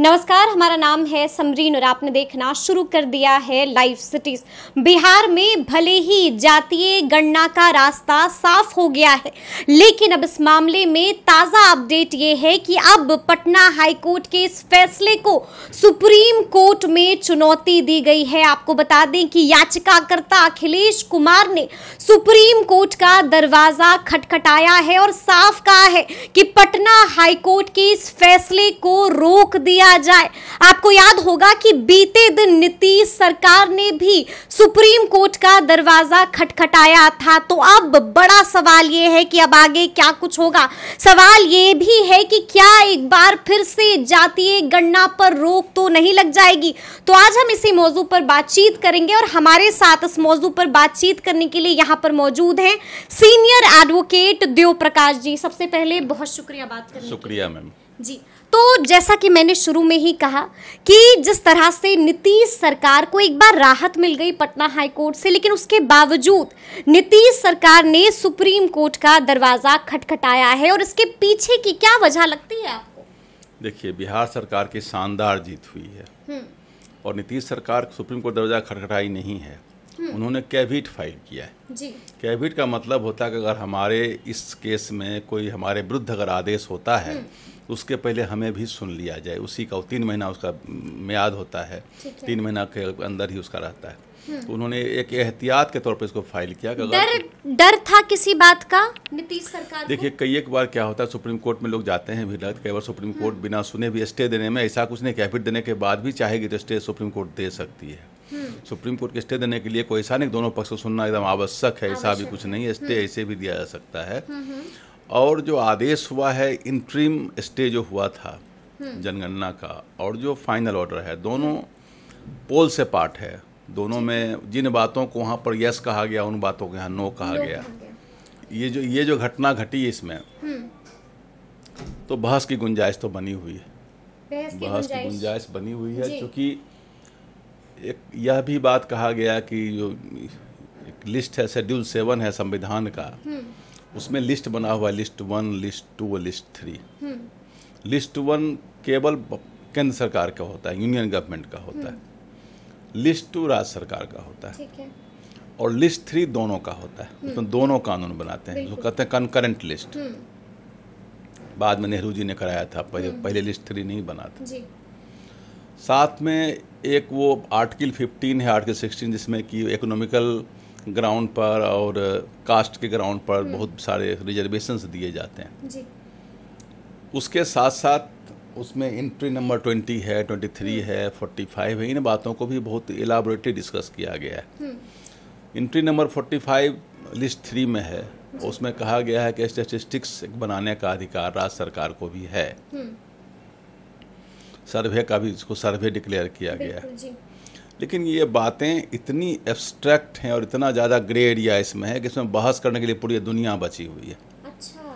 नमस्कार हमारा नाम है समरीन और आपने देखना शुरू कर दिया है लाइव सिटीज बिहार में भले ही जातीय गणना का रास्ता साफ हो गया है लेकिन अब इस मामले में ताज़ा अपडेट ये है कि अब पटना हाईकोर्ट के इस फैसले को सुप्रीम कोर्ट में चुनौती दी गई है आपको बता दें कि याचिकाकर्ता अखिलेश कुमार ने सुप्रीम कोर्ट का दरवाज़ा खटखटाया है और साफ कहा है कि पटना हाईकोर्ट के इस फैसले को रोक दिया किया जाए आपको याद होगा कि बीते दिन नीतीश सरकार ने भी सुप्रीम कोर्ट का दरवाजा खटखटाया था तो अब बड़ा सवाल यह है कि अब आगे क्या कुछ होगा सवाल यह भी है कि क्या एक बार फिर से जातीय गणना पर रोक तो नहीं लग जाएगी तो आज हम इसी मौजू पर बातचीत करेंगे और हमारे साथ इस मौजू पर बातचीत करने के लिए यहां पर मौजूद हैं सीनियर एडवोकेट देव प्रकाश जी सबसे पहले बहुत शुक्रिया बात करने शुक्रिया मैम जी तो जैसा कि मैंने शुरू में ही कहा कि जिस तरह से नीतीश सरकार को एक बार राहत मिल गई पटना हाई कोर्ट से लेकिन उसके बावजूद नीतीश सरकार ने सुप्रीम कोर्ट का दरवाज़ा खटखटाया है और इसके पीछे की क्या वजह लगती है आपको देखिए बिहार सरकार की शानदार जीत हुई है हम्म। और नीतीश सरकार सुप्रीम कोर्ट दरवाज़ा खटखटाई नहीं है हम्म। उन्होंने कैविट फाइल किया है कैविट का मतलब होता है कि अगर हमारे इस केस में कोई हमारे विरुद्ध अगर आदेश होता है हम्म। उसके पहले हमें भी सुन लिया जाए उसी का तीन महीना उसका म्याद होता है तीन महीना के अंदर ही उसका रहता है हम्म। तो उन्होंने एक एहतियात के तौर पर इसको फाइल किया डर डर था किसी बात का नीतीश सरकार देखिए कई एक बार क्या होता है सुप्रीम कोर्ट में लोग जाते हैं भी कई बार सुप्रीम कोर्ट बिना सुने भी स्टे देने में ऐसा कुछ नहीं कैफिट देने के बाद भी चाहेगी तो स्टे सुप्रीम कोर्ट दे सकती है सुप्रीम कोर्ट के स्टे देने के लिए कोई ऐसा नहीं दोनों पक्ष को सुनना एकदम आवश्यक है ऐसा भी कुछ नहीं है स्टे हम्म। ऐसे भी दिया जा सकता है हम्म, हम्म। और जो आदेश हुआ है इंट्रीम स्टे जो हुआ था जनगणना का और जो फाइनल ऑर्डर है दोनों पोल से पार्ट है दोनों में जिन बातों को वहाँ पर यस कहा गया उन बातों को यहाँ नो कहा गया ये जो ये जो घटना घटी है इसमें तो बहस की गुंजाइश तो बनी हुई है बहस की गुंजाइश बनी हुई है क्योंकि एक यह भी बात कहा गया कि जो एक लिस्ट है शेड्यूल सेवन है संविधान का हम्म। उसमें लिस्ट बना हुआ list one list two list three hmm. List one केवल केंद्र सरकार का होता है यूनियन गवर्नमेंट का होता हम्म। है लिस्ट टू राज्य सरकार का होता है और लिस्ट थ्री दोनों का होता है उसमें तो दोनों कानून बनाते हैं जो कहते हैं कनकरेंट लिस्ट बाद में नेहरू जी ने कराया था पहले पहले लिस्ट थ्री नहीं बना था साथ में एक वो आर्टिकल 15 है आर्टिकल 16 जिसमें कि इकोनॉमिकल ग्राउंड पर और कास्ट के ग्राउंड पर हम्म। बहुत सारे रिजर्वेशंस दिए जाते हैं जी। उसके साथ साथ उसमें इंट्री नंबर 20 है 23 हम्म। है 45 है इन बातों को भी बहुत एलाबोरेटली डिस्कस किया गया है इंट्री नंबर 45 लिस्ट थ्री में है हम्म। उसमें कहा गया है कि स्टेटिस्टिक्स बनाने का अधिकार राज्य सरकार को भी है सर्वे का भी इसको सर्वे डिक्लेयर किया गया है लेकिन ये बातें इतनी एब्स्ट्रैक्ट हैं और इतना ज़्यादा ग्रे एरिया इसमें है कि इसमें बहस करने के लिए पूरी दुनिया बची हुई है अच्छा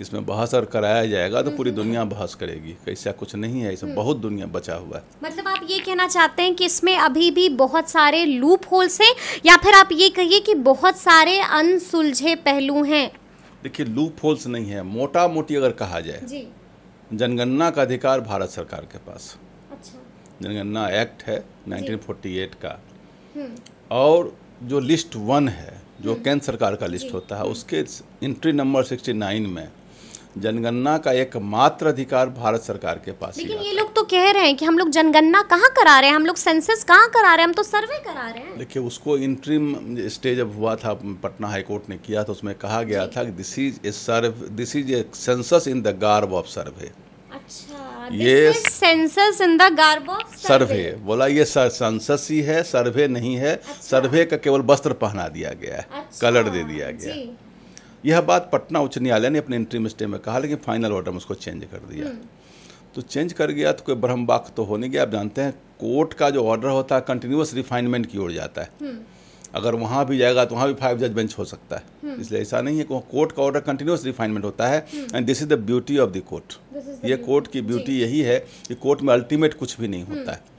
इसमें बहस अगर कराया जाएगा तो पूरी हम्म, हम्म। दुनिया बहस करेगी ऐसा कुछ नहीं है इसमें हम्म। बहुत दुनिया बचा हुआ है मतलब आप ये कहना चाहते हैं कि इसमें अभी भी बहुत सारे लूप होल्स हैं या फिर आप ये कहिए कि बहुत सारे अनसुलझे पहलू हैं देखिए लूप होल्स नहीं है मोटा मोटी अगर कहा जाए जी जनगणना का अधिकार भारत सरकार के पास अच्छा। जनगणना एक्ट है 1948 का हम्म। और जो लिस्ट वन है जो हम्म। केंद्र सरकार का लिस्ट होता है उसके एंट्री नंबर 69 में जनगणना का एक मात्र अधिकार भारत सरकार के पास लेकिन ये लोग तो कह रहे हैं कि हम लोग जनगणना कहाँ करा रहे हैं हम लोग सेंसस कहाँ करा रहे हैं हम तो सर्वे करा रहे हैं देखिए उसको इंट्रीम स्टेज जब हुआ था पटना हाईकोर्ट ने किया तो उसमें कहा गया था कि this is a survey this is a census in the garb of survey अच्छा, ये census in the garb of survey बोला ये सेंसस ही है सर्वे नहीं है अच्छा। सर्वे का केवल वस्त्र पहना दिया गया है अच्छा, कलर दे दिया गया यह बात पटना उच्च न्यायालय ने अपने इंट्रीम स्टे में कहा लेकिन फाइनल ऑर्डर में उसको चेंज कर दिया हम्म। तो चेंज कर गया तो कोई ब्रह्म बाक तो हो नहीं गया आप जानते हैं कोर्ट का जो ऑर्डर होता है कंटिन्यूस रिफाइनमेंट की ओर जाता है हम्म। अगर वहाँ भी जाएगा तो वहाँ भी फाइव जज बेंच हो सकता है हम्म। इसलिए ऐसा नहीं है कि कोर्ट का ऑर्डर कंटिन्यूस रिफाइनमेंट होता है and this is the beauty of the court ये कोर्ट की ब्यूटी यही है कि कोर्ट में अल्टीमेट कुछ भी नहीं होता है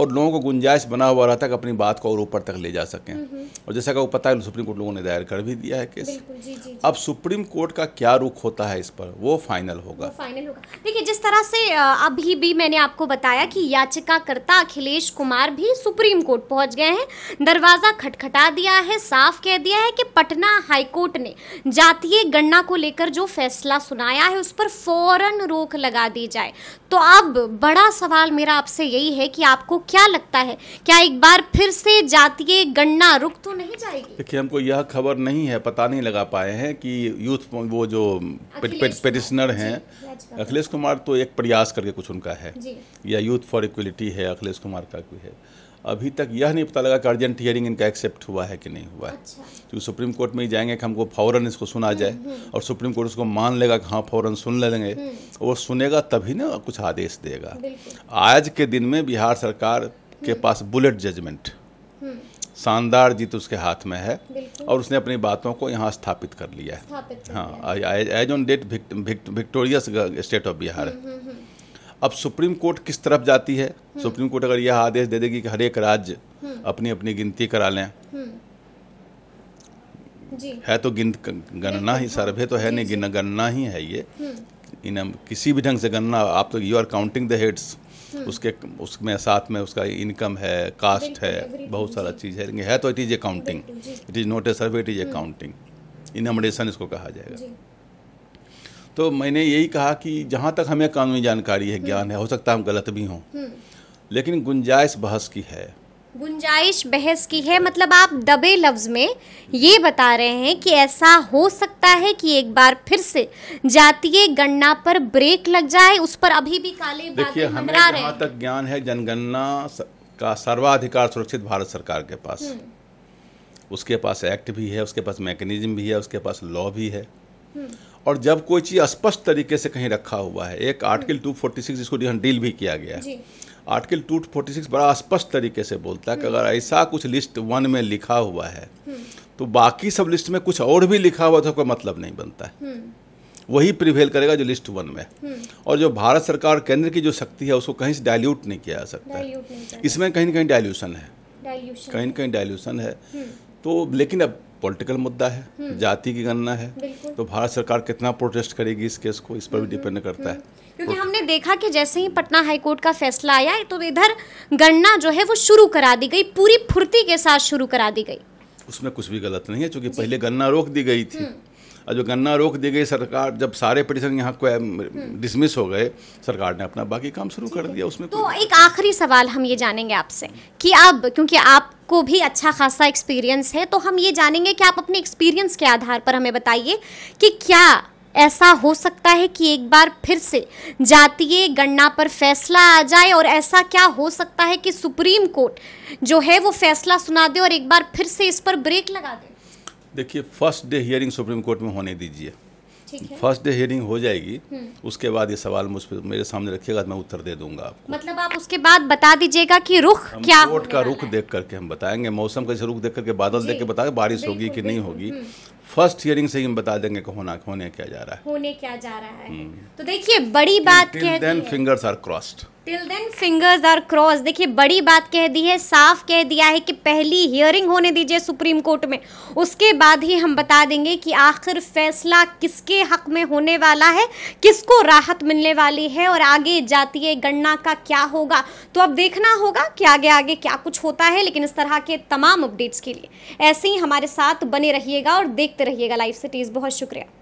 और लोगों को गुंजाइश बना हुआ रहता है कि अपनी बात को और ऊपर तक ले जा सकें और जैसा कि वो पता है सुप्रीम कोर्ट लोगों ने दायर कर भी दिया है केस जी, जी, जी। अब सुप्रीम कोर्ट का क्या रुख होता है इस पर वो फाइनल होगा वो फाइनल होगा देखिए जिस तरह से अभी भी मैंने आपको बताया कि याचिकाकर्ता अखिलेश कुमार भी सुप्रीम कोर्ट पहुंच गए हैं दरवाजा खटखटा दिया है साफ कह दिया है कि पटना हाईकोर्ट ने जातीय गणना को लेकर जो फैसला सुनाया है उस पर फौरन रोक लगा दी जाए तो अब बड़ा सवाल मेरा आपसे यही है कि आपको क्या लगता है क्या एक बार फिर से जातीय गणना रुक तो नहीं जाएगी देखिए हमको यह खबर नहीं है पता नहीं लगा पाए हैं कि यूथ वो जो पेटिशनर हैं अखिलेश कुमार तो एक प्रयास करके कुछ उनका है या यूथ फॉर इक्वलिटी है अखिलेश कुमार का भी है अभी तक यह नहीं पता लगा कि अर्जेंट हियरिंग इनका एक्सेप्ट हुआ है कि नहीं हुआ है अच्छा। क्योंकि तो सुप्रीम कोर्ट में ही जाएंगे कि हमको फ़ौरन इसको सुना जाए हम्म, हम्म। और सुप्रीम कोर्ट उसको मान लेगा कि हाँ फ़ौरन सुन ले लेंगे हम्म। वो सुनेगा तभी ना कुछ आदेश देगा आज के दिन में बिहार सरकार के पास बुलेट जजमेंट शानदार जीत उसके हाथ में है और उसने अपनी बातों को यहाँ स्थापित कर लिया है हाँ as on date victorious state of Bihar है अब सुप्रीम कोर्ट किस तरफ जाती है सुप्रीम कोर्ट अगर यह आदेश दे देगी कि हर एक राज्य हम्म। अपनी अपनी गिनती करा लें हम्म। है तो गिन गणना ही हाँ। सर्वे तो है नहीं गिन गणना ही है ये हम्म। इन किसी भी ढंग से गणना आप तो you are counting the heads उसके उसमें साथ में उसका इनकम है कास्ट है बहुत सारा चीज़ है लेकिन है तो it is a counting it is not a survey it is a counting enumeration इसको कहा जाएगा तो मैंने यही कहा कि जहाँ तक हमें कानूनी जानकारी है ज्ञान है हो सकता है हम गलत भी हों हम्म। लेकिन गुंजाइश बहस की है गुंजाइश बहस की है मतलब आप दबे लफ्ज में ये बता रहे हैं कि ऐसा हो सकता है कि एक बार फिर से जातीय गणना पर ब्रेक लग जाए उस पर अभी भी काले देखिए हमें जहाँ तक ज्ञान है जनगणना का सर्वाधिकार सुरक्षित भारत सरकार के पास हम्म। उसके पास एक्ट भी है उसके पास मैकेनिज्म भी है उसके पास लॉ भी है और जब कोई चीज़ स्पष्ट तरीके से कहीं रखा हुआ है एक आर्टिकल 246 हम्म। जिसको डील भी किया गया है आर्टिकल 246 बड़ा स्पष्ट तरीके से बोलता है कि अगर हम्म। ऐसा कुछ लिस्ट वन में लिखा हुआ है हम्म। तो बाकी सब लिस्ट में कुछ और भी लिखा हुआ तो कोई मतलब नहीं बनता है वही प्रिवेल करेगा जो लिस्ट वन में और जो भारत सरकार केंद्र की जो शक्ति है उसको कहीं से डायल्यूट नहीं किया जा सकता है इसमें कहीं ना कहीं डायल्यूशन है कहीं ना कहीं डायल्यूशन है तो लेकिन अब पॉलिटिकल मुद्दा है हम्म। जाति की गणना है तो भारत सरकार कितना प्रोटेस्ट करेगी इस केस को इस पर भी डिपेंड हम्म, करता है हम्म, क्योंकि हमने देखा कि जैसे ही पटना हाईकोर्ट का फैसला आया तो इधर गणना जो है वो शुरू करा दी गई पूरी फुर्ती के साथ शुरू करा दी गई उसमें कुछ भी गलत नहीं है क्योंकि पहले गणना रोक दी गई थी और जो गन्ना रोक दी गई सरकार जब सारे पिटिशन यहाँ को डिसमिस हो गए सरकार ने अपना बाकी काम शुरू कर दिया उसमें तो एक आखिरी सवाल हम ये जानेंगे आपसे कि अब क्योंकि आप को भी अच्छा खासा एक्सपीरियंस है तो हम ये जानेंगे कि आप अपने एक्सपीरियंस के आधार पर हमें बताइए कि क्या ऐसा हो सकता है कि एक बार फिर से जातीय गणना पर फैसला आ जाए और ऐसा क्या हो सकता है कि सुप्रीम कोर्ट जो है वो फैसला सुना दे और एक बार फिर से इस पर ब्रेक लगा दे देखिए first day hearing supreme court में होने दीजिए फर्स्ट डे हियरिंग हो जाएगी हम्म। उसके बाद ये सवाल मुझ पर मेरे सामने रखिएगा तो मैं उत्तर दे दूंगा आपको मतलब आप उसके बाद बता दीजिएगा कि रुख क्या कोर्ट का रुख देख करके हम बताएंगे मौसम का जैसे रुख देख करके बादल देख के बताएंगे बारिश होगी कि नहीं होगी हम्म। फर्स्ट हियरिंग से ही हम बता देंगे कि होना होने क्या जा रहा है होने क्या जा रहा है हम्म। तो देखिए बड़ी बात कह then fingers are crossed till then fingers are cross देखिए बड़ी बात कह दी है साफ कह दिया है कि पहली हियरिंग होने दीजिए सुप्रीम कोर्ट में उसके बाद ही हम बता देंगे कि आखिर फैसला किसके हक में होने वाला है किसको राहत मिलने वाली है और आगे जातीय गणना का क्या होगा तो अब देखना होगा कि आगे आगे क्या कुछ होता है लेकिन इस तरह के तमाम अपडेट्स के लिए ऐसे ही हमारे साथ बने रहिएगा और देख देखते रहिएगा लाइव सिटीज़ बहुत शुक्रिया